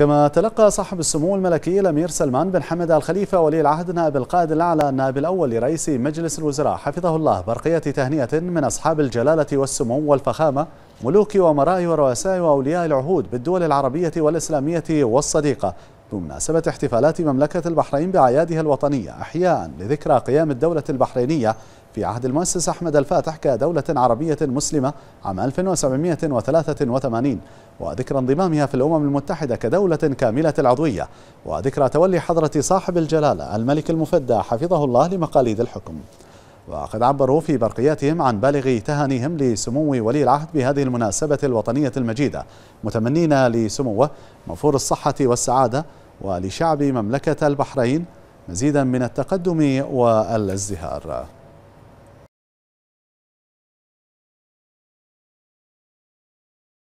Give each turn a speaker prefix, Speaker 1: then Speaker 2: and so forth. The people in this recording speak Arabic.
Speaker 1: كما تلقى صاحب السمو الملكي الأمير سلمان بن حمد الخليفة ولي العهد نائب القائد الأعلى النائب الأول لرئيس مجلس الوزراء حفظه الله برقية تهنئة من أصحاب الجلالة والسمو والفخامة ملوك ومرائي ورؤساء وأولياء العهود بالدول العربية والإسلامية والصديقة بمناسبة احتفالات مملكة البحرين بأعيادها الوطنية أحياء لذكرى قيام الدولة البحرينية في عهد المؤسس أحمد الفاتح كدولة عربية مسلمة عام 1783 وذكرى انضمامها في الأمم المتحدة كدولة كاملة العضوية وذكرى تولي حضرة صاحب الجلالة الملك المفدى حفظه الله لمقاليد الحكم وقد عبروا في برقياتهم عن بالغ تهانيهم لسمو ولي العهد بهذه المناسبة الوطنية المجيدة متمنين لسموه موفور الصحة والسعادة ولشعب مملكة البحرين مزيدا من التقدم والازدهار